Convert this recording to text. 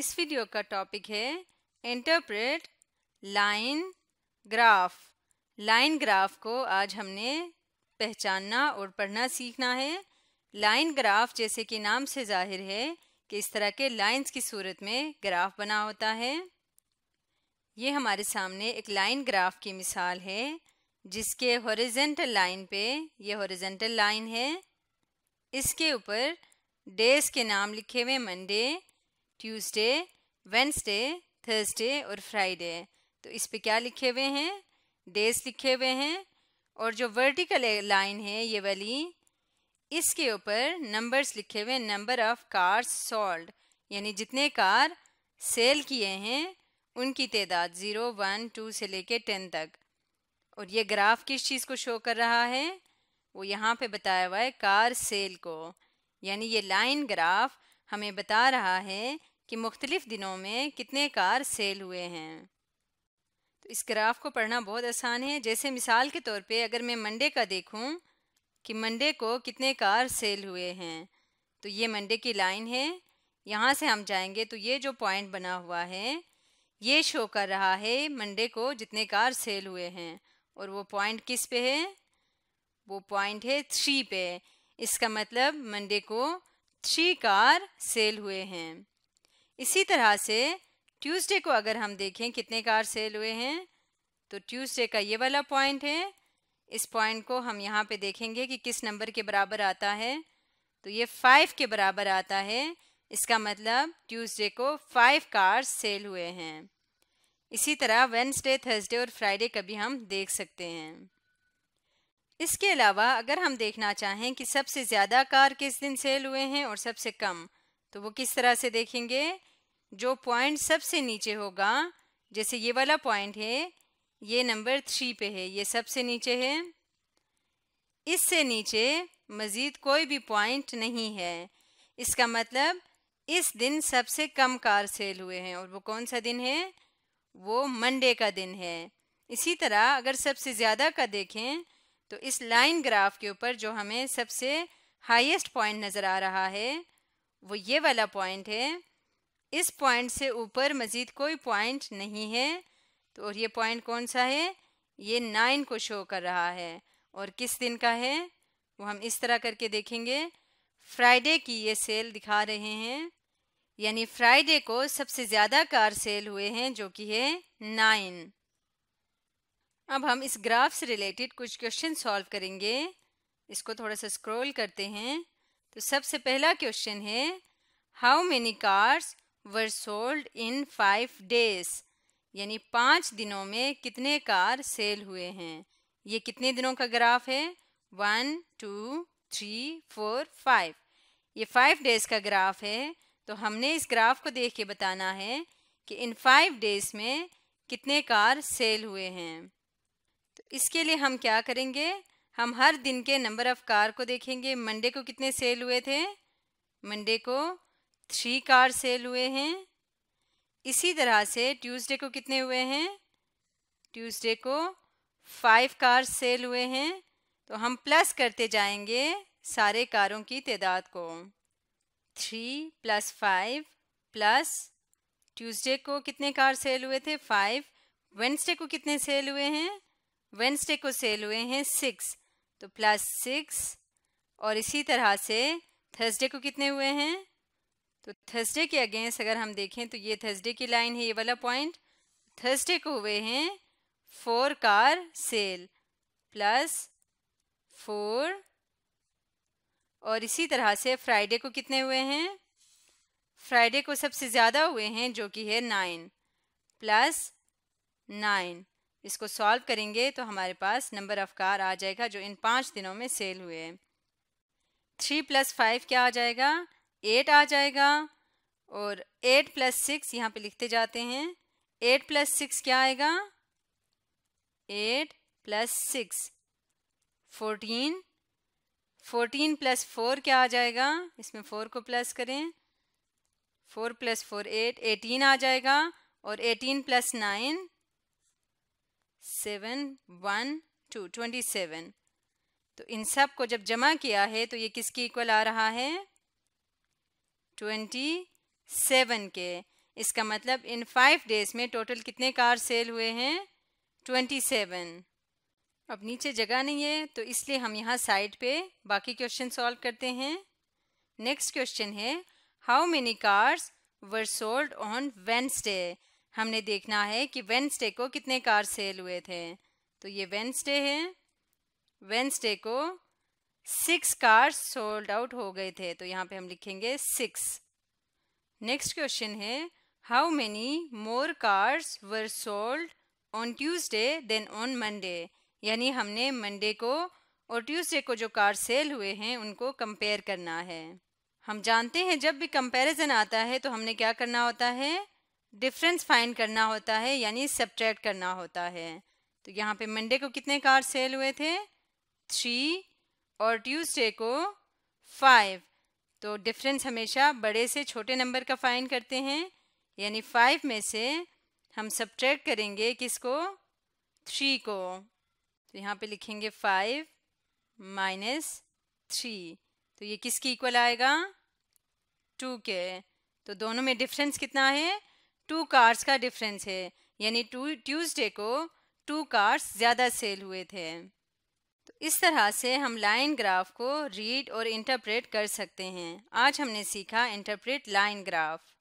इस वीडियो का टॉपिक है interpret line graph line graph को आज हमने पहचानना और पढ़ना सीखना है लाइन ग्राफ जैसे कि नाम से जाहिर है कि इस तरह के लाइंस की सूरत में ग्राफ बना होता है ये हमारे सामने एक लाइन ग्राफ की मिसाल है जिसके हॉरिजेंटल लाइन पे ये हॉरिजेंटल लाइन है इसके ऊपर डेज के नाम लिखे हुए मंडे ट्यूसडे वेंसडे थर्सडे और फ्राइडे तो इस पे क्या लिखे हुए हैं डेज लिखे हुए हैं और जो वर्टिकल लाइन है ये वाली इसके ऊपर नंबर्स लिखे हुए नंबर ऑफ कार्स सोल्ड यानी जितने कार सेल किए हैं उनकी तादाद ज़ीरो वन टू से लेके टेन तक और ये ग्राफ किस चीज़ को शो कर रहा है वो यहाँ पे बताया हुआ है कार सेल को यानी ये लाइन ग्राफ हमें बता रहा है कि मुख्तलिफ़ दिनों में कितने कार सेल हुए हैं तो इस ग्राफ को पढ़ना बहुत आसान है जैसे मिसाल के तौर पे अगर मैं मंडे का देखूं कि मंडे को कितने कार सेल हुए हैं तो ये मंडे की लाइन है यहाँ से हम जाएंगे तो ये जो पॉइंट बना हुआ है ये शो कर रहा है मंडे को जितने कार सेल हुए हैं और वो पॉइंट किस पे है वो पॉइंट है थ्री पे इसका मतलब मंडे को थ्री कार सेल हुए हैं इसी तरह से ट्यूसडे को अगर हम देखें कितने कार सेल हुए हैं तो ट्यूसडे का ये वाला पॉइंट है इस पॉइंट को हम यहाँ पे देखेंगे कि किस नंबर के बराबर आता है तो ये फाइव के बराबर आता है इसका मतलब ट्यूसडे को फाइव कार सेल हुए हैं इसी तरह वेंसडे थर्सडे और फ्राइडे कभी हम देख सकते हैं इसके अलावा अगर हम देखना चाहें कि सबसे ज़्यादा कार किस दिन सेल हुए हैं और सबसे कम तो वो किस तरह से देखेंगे जो पॉइंट सबसे नीचे होगा जैसे ये वाला पॉइंट है ये नंबर थ्री पे है ये सबसे नीचे है इससे नीचे मज़ीद कोई भी पॉइंट नहीं है इसका मतलब इस दिन सबसे कम कार सेल हुए हैं और वो कौन सा दिन है वो मंडे का दिन है इसी तरह अगर सबसे ज़्यादा का देखें तो इस लाइन ग्राफ के ऊपर जो हमें सबसे हाईएस्ट पॉइंट नज़र आ रहा है वो ये वाला पॉइंट है इस पॉइंट से ऊपर मज़ीद कोई पॉइंट नहीं है तो और ये पॉइंट कौन सा है ये नाइन को शो कर रहा है और किस दिन का है वो हम इस तरह करके देखेंगे फ्राइडे की ये सेल दिखा रहे हैं यानी फ्राइडे को सबसे ज़्यादा कार सेल हुए हैं जो कि है नाइन अब हम इस ग्राफ से रिलेटेड कुछ क्वेश्चन सॉल्व करेंगे इसको थोड़ा सा स्क्रॉल करते हैं तो सबसे पहला क्वेश्चन है how many cars were sold in five days यानी पाँच दिनों में कितने कार सेल हुए हैं ये कितने दिनों का ग्राफ है one two three four five ये फाइव डेज का ग्राफ है तो हमने इस ग्राफ को देख के बताना है कि इन फाइव डेज में कितने कार सेल हुए हैं तो इसके लिए हम क्या करेंगे हम हर दिन के नंबर ऑफ कार को देखेंगे मंडे को कितने सेल हुए थे मंडे को थ्री कार सेल हुए हैं इसी तरह से ट्यूसडे को कितने हुए हैं ट्यूसडे को फाइव कार सेल हुए हैं तो हम प्लस करते जाएंगे सारे कारों की तदाद को three plus five plus Tuesday को कितने कार सेल हुए थे फाइव वेंसडे को कितने सेल हुए हैं वेंसडे को सेल हुए हैं सिक्स तो प्लस सिक्स और इसी तरह से थर्सडे को कितने हुए हैं तो थर्सडे के अगेंस्ट अगर हम देखें तो ये थर्सडे की लाइन है ये वाला पॉइंट थर्सडे को हुए हैं four car sale plus four और इसी तरह से फ्राइडे को कितने हुए हैं फ्राइडे को सबसे ज़्यादा हुए हैं जो कि है नाइन प्लस नाइन इसको सॉल्व करेंगे तो हमारे पास नंबर ऑफ कार आ जाएगा जो इन पाँच दिनों में सेल हुए हैं थ्री प्लस फाइव क्या आ जाएगा एट आ जाएगा और एट प्लस सिक्स यहाँ पर लिखते जाते हैं एट प्लस सिक्स क्या आएगा eight plus six fourteen fourteen plus four क्या आ जाएगा इसमें फोर को प्लस करें four plus four eight eighteen आ जाएगा और eighteen plus nine seven one two twenty seven तो इन सब को जब जमा किया है तो ये किसके इक्वल आ रहा है ट्वेंटी सेवन के इसका मतलब इन फाइव डेज में टोटल कितने कार सेल हुए हैं ट्वेंटी सेवन अब नीचे जगह नहीं है तो इसलिए हम यहाँ साइड पे बाकी क्वेश्चन सॉल्व करते हैं नेक्स्ट क्वेश्चन है how many cars were sold on Wednesday हमने देखना है कि वेंसडे को कितने कार सेल हुए थे तो ये वेंसडे है वेंसडे को सिक्स कार्स सोल्ड आउट हो गए थे तो यहाँ पे हम लिखेंगे सिक्स नेक्स्ट क्वेश्चन है how many more cars were sold on Tuesday then on Monday यानी हमने मंडे को और ट्यूसडे को जो कार सेल हुए हैं उनको कंपेयर करना है हम जानते हैं जब भी कंपैरिजन आता है तो हमने क्या करना होता है डिफरेंस फाइंड करना होता है यानी सब्ट्रैक्ट करना होता है तो यहाँ पे मंडे को कितने कार सेल हुए थे थ्री और ट्यूसडे को फाइव तो डिफरेंस हमेशा बड़े से छोटे नंबर का फाइन करते हैं यानी फाइव में से हम सब्ट्रैक्ट करेंगे किसको थ्री को तो यहाँ पे लिखेंगे फाइव माइनस थ्री तो ये किसकी इक्वल आएगा टू के तो दोनों में डिफरेंस कितना है टू कार्स का डिफरेंस है यानी टू ट्यूसडे को टू कार्स ज़्यादा सेल हुए थे तो इस तरह से हम लाइन ग्राफ को रीड और इंटरप्रेट कर सकते हैं आज हमने सीखा इंटरप्रेट लाइन ग्राफ